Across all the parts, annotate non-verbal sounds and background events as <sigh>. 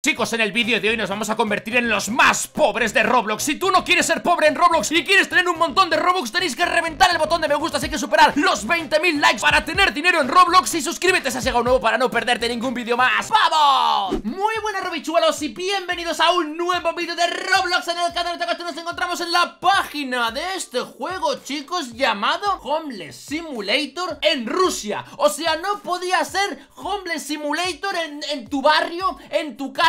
Chicos, en el vídeo de hoy nos vamos a convertir en los más pobres de Roblox Si tú no quieres ser pobre en Roblox y quieres tener un montón de Robux Tenéis que reventar el botón de me gusta, así que superar los 20.000 likes para tener dinero en Roblox Y suscríbete si has llegado nuevo para no perderte ningún vídeo más ¡Vamos! Muy buenas Robichuelos y bienvenidos a un nuevo vídeo de Roblox en el canal de nos encontramos en la página de este juego, chicos, llamado Homeless Simulator en Rusia O sea, no podía ser Homeless Simulator en tu barrio, en tu casa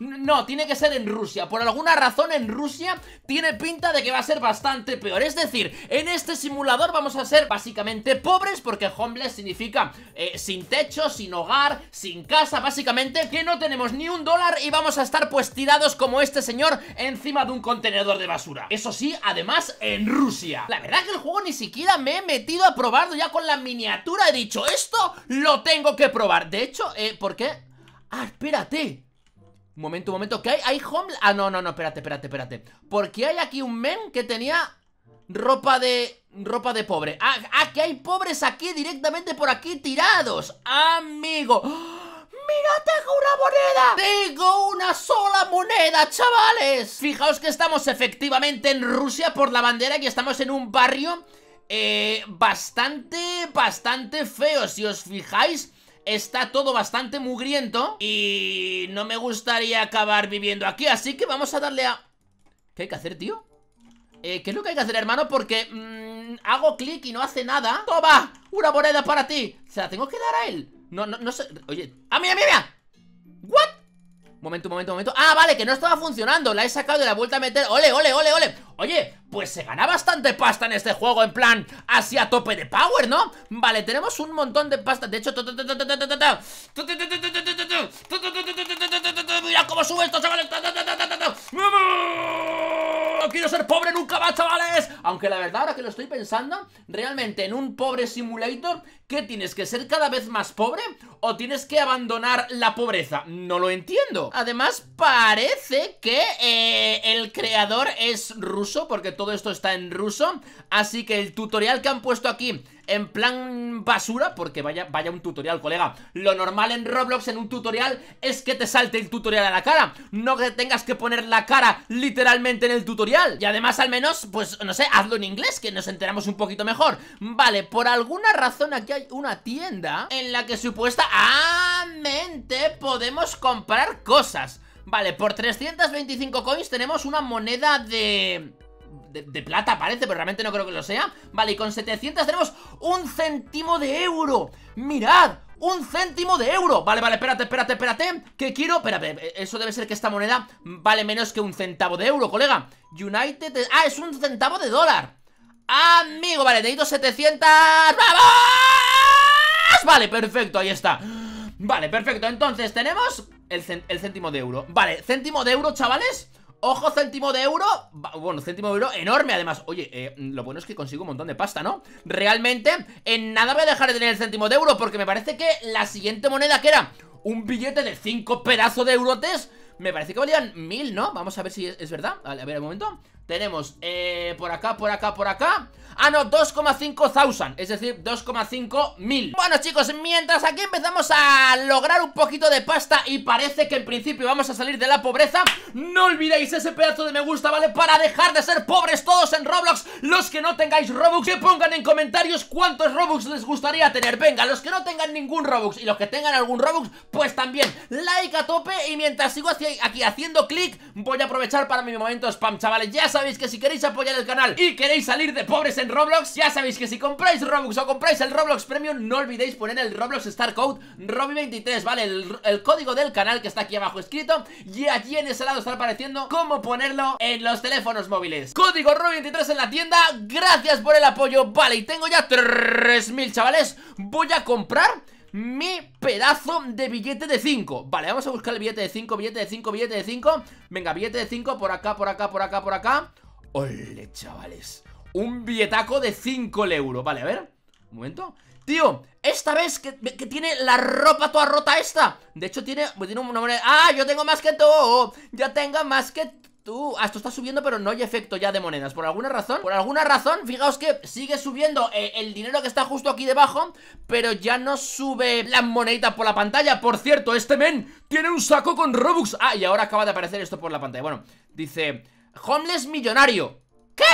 no, tiene que ser en Rusia. Por alguna razón en Rusia tiene pinta de que va a ser bastante peor. Es decir, en este simulador vamos a ser básicamente pobres porque homeless significa eh, sin techo, sin hogar, sin casa, básicamente que no tenemos ni un dólar y vamos a estar pues tirados como este señor encima de un contenedor de basura. Eso sí, además en Rusia. La verdad que el juego ni siquiera me he metido a probarlo ya con la miniatura. He dicho, esto lo tengo que probar. De hecho, eh, ¿por qué? Ah, espérate. Un momento, un momento. ¿Qué hay? ¿Hay home? Ah, no, no, no, espérate, espérate, espérate. Porque hay aquí un men que tenía ropa de... Ropa de pobre. Ah, ah, que hay pobres aquí directamente por aquí tirados. Amigo. ¡Mira, tengo una moneda! ¡Tengo una sola moneda, chavales! Fijaos que estamos efectivamente en Rusia por la bandera y estamos en un barrio... Eh, bastante, bastante feo, si os fijáis está todo bastante mugriento y no me gustaría acabar viviendo aquí, así que vamos a darle a... ¿Qué hay que hacer, tío? Eh, ¿Qué es lo que hay que hacer, hermano? Porque mm, hago clic y no hace nada ¡Toma! ¡Una moneda para ti! ¿Se la tengo que dar a él? No, no, no sé... Oye... ¡Ah, mira, mira, mira! ¿What? Momento, momento, momento ¡Ah, vale! Que no estaba funcionando La he sacado y la he vuelto a meter ¡Ole, ole, ole, ole! Oye, pues se gana bastante pasta en este juego, en plan, así a tope de power, ¿no? Vale, tenemos un montón de pasta. De hecho, mira cómo sube esto, chavales. ¡No quiero ser pobre nunca más, chavales! Aunque la verdad, ahora que lo estoy pensando, realmente en un pobre simulator, ¿qué tienes? ¿Que ser cada vez más pobre? ¿O tienes que abandonar la pobreza? No lo entiendo. Además, parece que el creador es ruso porque todo esto está en ruso Así que el tutorial que han puesto aquí en plan basura, porque vaya, vaya un tutorial, colega Lo normal en Roblox en un tutorial es que te salte el tutorial a la cara No que tengas que poner la cara literalmente en el tutorial Y además al menos, pues no sé, hazlo en inglés, que nos enteramos un poquito mejor Vale, por alguna razón aquí hay una tienda en la que supuesta... ¡Ah! podemos comprar cosas Vale, por 325 coins tenemos una moneda de... De, plata parece, pero realmente no creo que lo sea Vale, y con 700 tenemos un céntimo de euro ¡Mirad! ¡Un céntimo de euro! Vale, vale, espérate, espérate, espérate Que quiero... Espérate, eso debe ser que esta moneda vale menos que un centavo de euro, colega United... ¡Ah, es un centavo de dólar! Amigo, vale, necesito 700... ¡Vamos! Vale, perfecto, ahí está Vale, perfecto, entonces tenemos el, céntimo de euro Vale, céntimo de euro, chavales Ojo, céntimo de euro Bueno, céntimo de euro enorme además Oye, eh, lo bueno es que consigo un montón de pasta, ¿no? Realmente, en nada voy a dejar de tener el céntimo de euro Porque me parece que la siguiente moneda que era un billete de 5 pedazos de eurotes Me parece que valían mil, ¿no? Vamos a ver si es, verdad a ver, un momento tenemos eh, por acá, por acá, por acá Ah, no, 2,5 thousand, es decir, 2,5 mil Bueno, chicos, mientras aquí empezamos a lograr un poquito de pasta Y parece que en principio vamos a salir de la pobreza No olvidéis ese pedazo de me gusta, ¿vale? Para dejar de ser pobres todos en Roblox Los que no tengáis Robux, que pongan en comentarios cuántos Robux les gustaría tener Venga, los que no tengan ningún Robux y los que tengan algún Robux Pues también, like a tope Y mientras sigo aquí haciendo clic Voy a aprovechar para mi momento spam, chavales Ya sabéis sabéis que si queréis apoyar el canal y queréis salir de pobres en Roblox, ya sabéis que si compráis Robux o compráis el Roblox Premium, no olvidéis poner el Roblox Star Code robby 23 ¿vale? El, código del canal que está aquí abajo escrito y allí en ese lado está apareciendo cómo ponerlo en los teléfonos móviles. Código robi 23 en la tienda, gracias por el apoyo, vale, y tengo ya 3.000 chavales, voy a comprar mi pedazo de billete de 5 Vale, vamos a buscar el billete de 5, billete de 5, billete de 5 Venga, billete de 5 por acá, por acá, por acá, por acá Ole, chavales Un billetaco de 5 el euro Vale, a ver, un momento Tío, esta vez que, tiene la ropa toda rota esta De hecho tiene, pues tiene un nombre Ah, yo tengo más que todo ya tengo más que tú... Ah, esto está subiendo, pero no hay efecto ya de monedas. Por alguna razón, por alguna razón, fijaos que sigue subiendo eh, el dinero que está justo aquí debajo, pero ya no sube las moneditas por la pantalla. Por cierto, este men tiene un saco con Robux. Ah, y ahora acaba de aparecer esto por la pantalla. Bueno, dice... Homeless millonario. ¿Qué?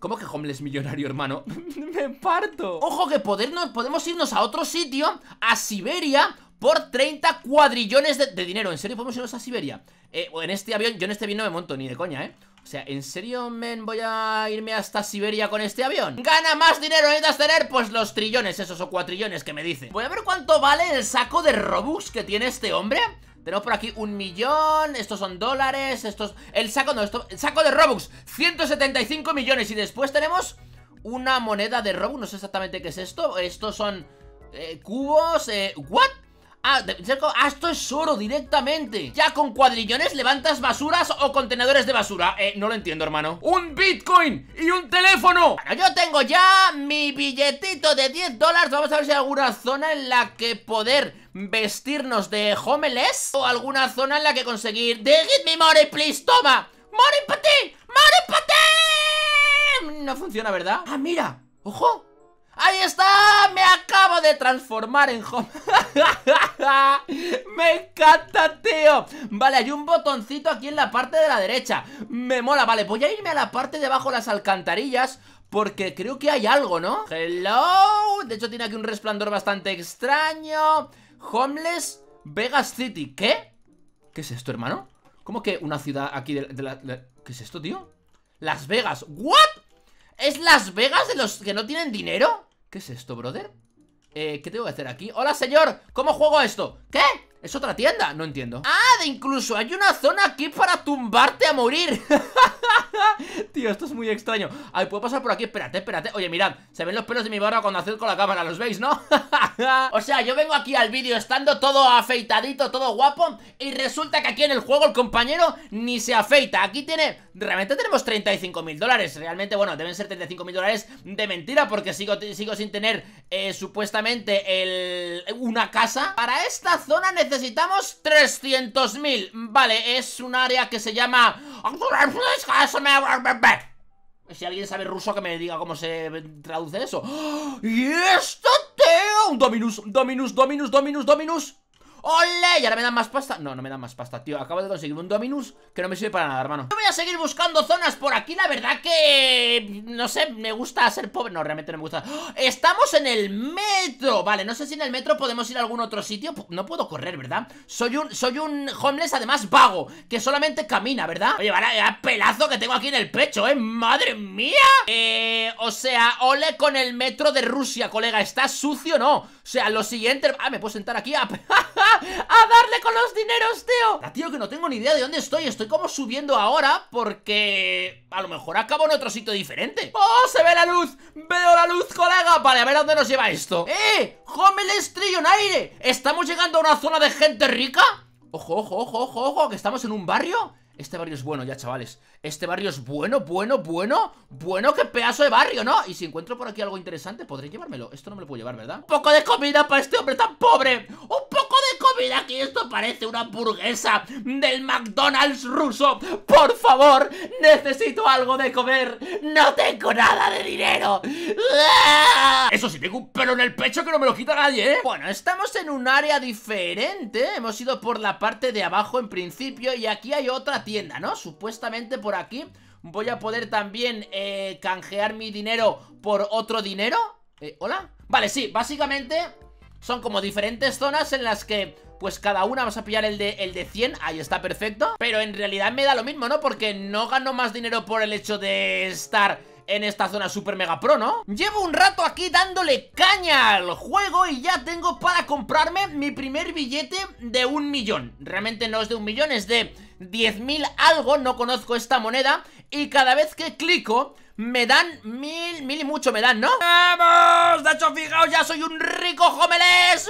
¿Cómo que homeless millonario, hermano? <laughs> Me parto Ojo que podemos irnos a otro sitio A Siberia por 30 cuadrillones de, dinero. ¿En serio podemos irnos a Siberia? Eh, en este avión, yo en este avión no me monto, ni de coña, ¿eh? O sea, ¿en serio, men, voy a irme hasta Siberia con este avión? ¡Gana más dinero! Necesitas tener, pues, los trillones esos o cuatrillones que me dice. Voy a ver cuánto vale el saco de Robux que tiene este hombre. Tenemos por aquí un millón, estos son dólares, estos... El saco, no, esto, el saco de Robux, 175 millones. Y después tenemos una moneda de Robux, no sé exactamente qué es esto. Estos son eh, cubos, eh, ¿what? Ah, ah, esto es oro directamente Ya con cuadrillones levantas basuras o contenedores de basura Eh, no lo entiendo, hermano ¡Un Bitcoin y un teléfono! Bueno, yo tengo ya mi billetito de 10 dólares Vamos a ver si hay alguna zona en la que poder vestirnos de homeless O alguna zona en la que conseguir de give me money, please, toma Money para ti, money para ti No funciona, ¿verdad? Ah, mira, ojo ¡Ahí está! ¡Me acabo de transformar en home! <laughs> ¡Me encanta, tío! Vale, hay un botoncito aquí en la parte de la derecha Me mola, vale, voy a irme a la parte de abajo de las alcantarillas porque creo que hay algo, ¿no? Hello, de hecho tiene aquí un resplandor bastante extraño Homeless Vegas City, ¿qué? ¿Qué es esto, hermano? ¿Cómo que una ciudad aquí de, la... ¿Qué es esto, tío? Las Vegas, ¿what? ¿Es Las Vegas de los que no tienen dinero? ¿Qué es esto, brother? Eh, ¿qué tengo que hacer aquí? ¡Hola, señor! ¿Cómo juego esto? ¿Qué? ¿Es otra tienda? No entiendo ¡Ah! De incluso hay una zona aquí para tumbarte a morir <laughs> esto es muy extraño Ay, puedo pasar por aquí, espérate, espérate Oye, mirad, se ven los pelos de mi barba cuando acerco la cámara ¿Los veis, no? <laughs> o sea, yo vengo aquí al vídeo estando todo afeitadito Todo guapo, y resulta que aquí en el juego El compañero ni se afeita Aquí tiene, realmente tenemos 35 mil dólares Realmente, bueno, deben ser 35 mil dólares De mentira, porque sigo, sigo sin tener eh, Supuestamente el, Una casa, para esta zona Necesitamos 300.000 Vale, es un área que se llama si alguien sabe ruso que me diga cómo se traduce eso ¡Ah! ¡Y esto, un Dominus, Dominus, Dominus, Dominus, Dominus ¡Ole! Y ahora me dan más pasta No, no me dan más pasta, tío Acabo de conseguir un Dominus Que no me sirve para nada, hermano Yo voy a seguir buscando zonas por aquí La verdad que... No sé, me gusta ser pobre No, realmente no me gusta ¡Oh! Estamos en el metro Vale, no sé si en el metro podemos ir a algún otro sitio No puedo correr, ¿verdad? Soy un, soy un homeless, además, vago Que solamente camina, ¿verdad? Oye, a pelazo que tengo aquí en el pecho, ¿eh? ¡Madre mía! Eh... O sea, ole con el metro de Rusia, colega ¿Estás sucio no? O sea, lo siguiente... Ah, me puedo sentar aquí a... <laughs> ¡A darle con los dineros, tío! La ah, tío, que no tengo ni idea de dónde estoy. Estoy como subiendo ahora porque... A lo mejor acabo en otro sitio diferente. ¡Oh, se ve la luz! ¡Veo la luz, colega! Vale, a ver a dónde nos lleva esto. ¡Eh! en aire! ¿Estamos llegando a una zona de gente rica? Ojo, ojo, ojo, ojo, ojo, que estamos en un barrio. Este barrio es bueno ya, chavales Este barrio es bueno, bueno, bueno Bueno, qué pedazo de barrio, ¿no? Y si encuentro por aquí algo interesante, podré llevármelo Esto no me lo puedo llevar, ¿verdad? Un poco de comida para este hombre tan pobre Un poco Mira aquí esto parece una hamburguesa del McDonald's ruso. Por favor, necesito algo de comer. No tengo nada de dinero. ¡Ah! Eso sí, tengo un pelo en el pecho que no me lo quita nadie, ¿eh? Bueno, estamos en un área diferente. Hemos ido por la parte de abajo en principio y aquí hay otra tienda, ¿no? Supuestamente por aquí voy a poder también eh, canjear mi dinero por otro dinero. Eh, ¿Hola? Vale, sí, básicamente son como diferentes zonas en las que pues cada una vas a pillar el de, el de 100, ahí está perfecto. Pero en realidad me da lo mismo, ¿no? Porque no gano más dinero por el hecho de estar en esta zona super mega pro, ¿no? Llevo un rato aquí dándole caña al juego y ya tengo para comprarme mi primer billete de un millón. Realmente no es de un millón, es de... 10.000 algo, no conozco esta moneda Y cada vez que clico me dan mil, mil y mucho me dan, ¿no? ¡Vamos! De hecho, fijaos, ya soy un rico homeles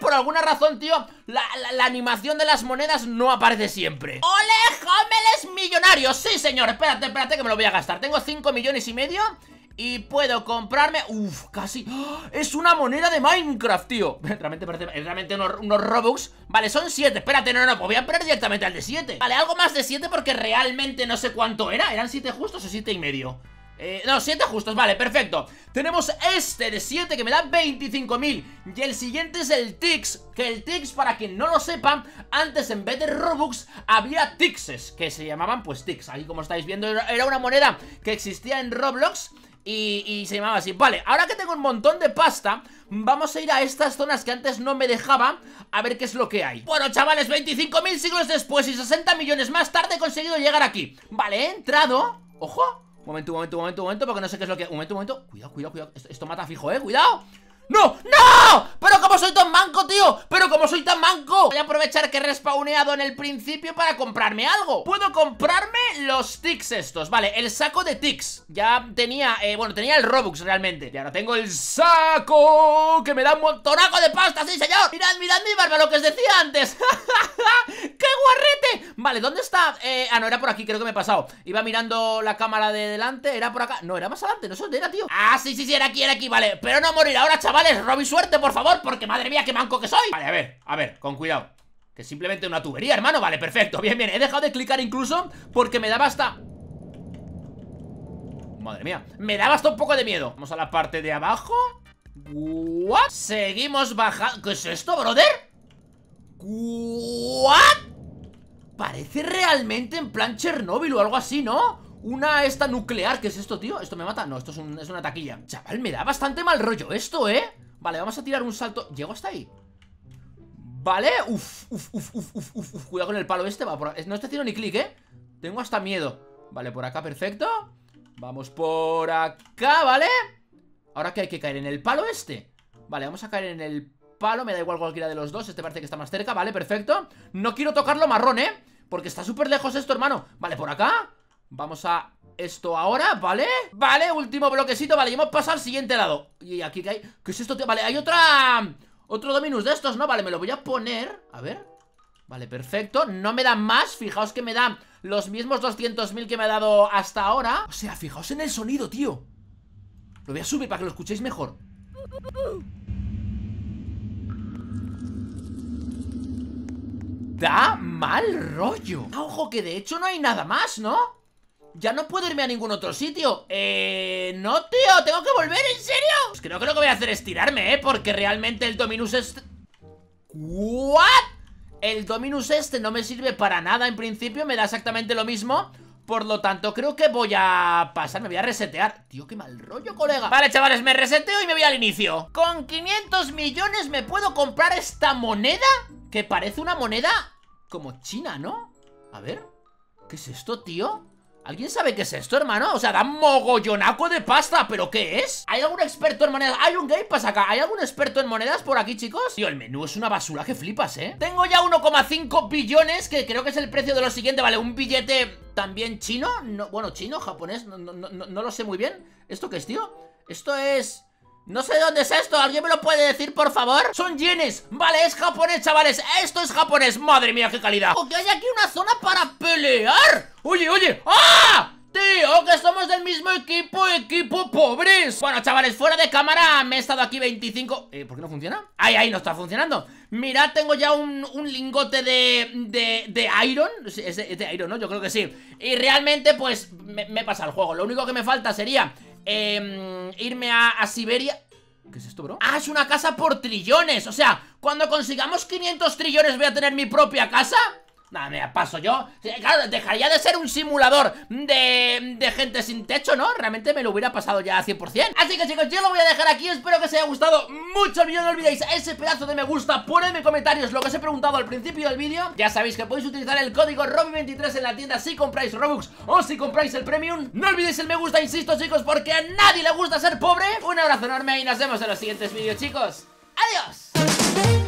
Por alguna razón, tío, la, animación de las monedas no aparece siempre ¡Ole, homeles millonarios! Sí, señor, espérate, espérate que me lo voy a gastar Tengo 5 millones y medio y puedo comprarme... Uf, casi... ¡ah! Es una moneda de Minecraft, tío <laughs> Realmente parece... Es realmente unos, Robux Vale, son 7 Espérate, no, no, voy a poner directamente al de 7 Vale, algo más de 7 porque realmente no sé cuánto era ¿Eran 7 justos o 7 y medio? Eh, no, 7 justos, vale, perfecto Tenemos este de 7 que me da 25.000 Y el siguiente es el Tix Que el Tix, para quien no lo sepa Antes en vez de Robux había Tixes Que se llamaban pues Tix Ahí como estáis viendo era una moneda que existía en Roblox y, se llamaba así Vale, ahora que tengo un montón de pasta Vamos a ir a estas zonas que antes no me dejaba A ver qué es lo que hay Bueno, chavales, 25.000 siglos después y 60 millones más tarde he conseguido llegar aquí Vale, he entrado Ojo Momento, momento, momento, momento Porque no sé qué es lo que... Momento, momento Cuidado, cuidado, cuidado Esto, esto mata fijo, eh Cuidado ¡No! ¡No! ¿Cómo soy tan manco, tío? Pero como soy tan manco Voy a aprovechar que he respawneado en el principio para comprarme algo Puedo comprarme los tics estos Vale, el saco de tics Ya tenía, eh, bueno, tenía el Robux realmente Y ahora tengo el saco Que me da un montonaco de pasta, sí señor Mirad, mirad mi barba, lo que os decía antes <laughs> ¡Qué guarrete! Vale, ¿dónde está? Eh, ah, no, era por aquí, creo que me he pasado Iba mirando la cámara de delante Era por acá, no, era más adelante, no sé dónde era, tío Ah, sí, sí, sí, era aquí, era aquí, vale Pero no morir ahora, chavales, Robby, suerte, por favor, porque madre mía, qué manco que soy Vale, a ver, a ver, con cuidado Que simplemente una tubería, hermano, vale, perfecto Bien, bien, he dejado de clicar incluso porque me daba hasta... Madre mía, me daba hasta un poco de miedo Vamos a la parte de abajo What? Seguimos bajando ¿Qué es esto, brother? What? Parece realmente en plan Chernobyl o algo así, ¿no? Una esta nuclear, ¿qué es esto, tío? ¿Esto me mata? No, esto es, es una taquilla Chaval, me da bastante mal rollo esto, ¿eh? Vale, vamos a tirar un salto ¿Llego hasta ahí? Vale, uf, uf, uf, uf, uf, Cuidado con el palo este, No estoy haciendo ni clic, ¿eh? Tengo hasta miedo Vale, por acá, perfecto Vamos por acá, ¿vale? Ahora que hay que caer en el palo este Vale, vamos a caer en el palo Me da igual cualquiera de los dos, este parece que está más cerca Vale, perfecto, no quiero tocarlo marrón, ¿eh? Porque está súper lejos esto, hermano Vale, por acá Vamos a esto ahora, ¿vale? Vale, último bloquecito, vale, y hemos pasado al siguiente lado Y aquí que hay... ¿Qué es esto? Tío? Vale, hay otra... Otro Dominus de estos, ¿no? Vale, me lo voy a poner A ver Vale, perfecto No me dan más Fijaos que me dan los mismos 200.000 que me ha dado hasta ahora O sea, fijaos en el sonido, tío Lo voy a subir para que lo escuchéis mejor Da mal rollo ah, Ojo, que de hecho no hay nada más, ¿no? ya no puedo irme a ningún otro sitio Eh... No, tío, tengo que volver, ¿en serio? Pues que no creo que voy a hacer es tirarme, ¿eh? Porque realmente el Dominus este... ¿What? El Dominus este no me sirve para nada en principio Me da exactamente lo mismo Por lo tanto, creo que voy a pasar Me voy a resetear Tío, qué mal rollo, colega Vale, chavales, me reseteo y me voy al inicio ¿Con 500 millones me puedo comprar esta moneda? Que parece una moneda como china, ¿no? A ver ¿Qué es esto, tío? ¿Alguien sabe qué es esto, hermano? O sea, da mogollonaco de pasta ¿Pero qué es? ¿Hay algún experto en monedas? ¿Hay un Game Pass acá? ¿Hay algún experto en monedas por aquí, chicos? Tío, el menú es una basura que flipas, ¿eh? Tengo ya 1,5 billones Que creo que es el precio de lo siguiente Vale, un billete también chino Bueno, chino, japonés, no lo sé muy bien ¿Esto qué es, tío? Esto es... No sé dónde es esto, ¿alguien me lo puede decir, por favor? Son yenes, vale, es japonés, chavales Esto es japonés, madre mía, qué calidad ¿O que hay aquí una zona para pelear! Oye, oye, ¡ah! Tío, que somos del mismo equipo, equipo pobres Bueno, chavales, fuera de cámara Me he estado aquí 25... Eh, ¿Por qué no funciona? Ay, ahí, no está funcionando Mirad, tengo ya un, lingote de, de, de iron es, de, iron, ¿no? Yo creo que sí Y realmente, pues, me, me pasa el juego Lo único que me falta sería eh, irme a, Siberia ¿Qué es esto, bro? Ah, es una casa por trillones O sea, cuando consigamos 500 trillones voy a tener mi propia casa Nada, me ha paso yo. Claro, dejaría de ser un simulador de, gente sin techo, ¿no? Realmente me lo hubiera pasado ya 100%. Así que chicos, yo lo voy a dejar aquí. Espero que os haya gustado mucho el vídeo. No olvidéis ese pedazo de me gusta. Ponedme comentarios lo que os he preguntado al principio del vídeo. Ya sabéis que podéis utilizar el código ROBI23 en la tienda si compráis Robux o si compráis el Premium. No olvidéis el me gusta, insisto chicos, porque a nadie le gusta ser pobre. Un abrazo enorme y nos vemos en los siguientes vídeos, chicos. ¡Adiós!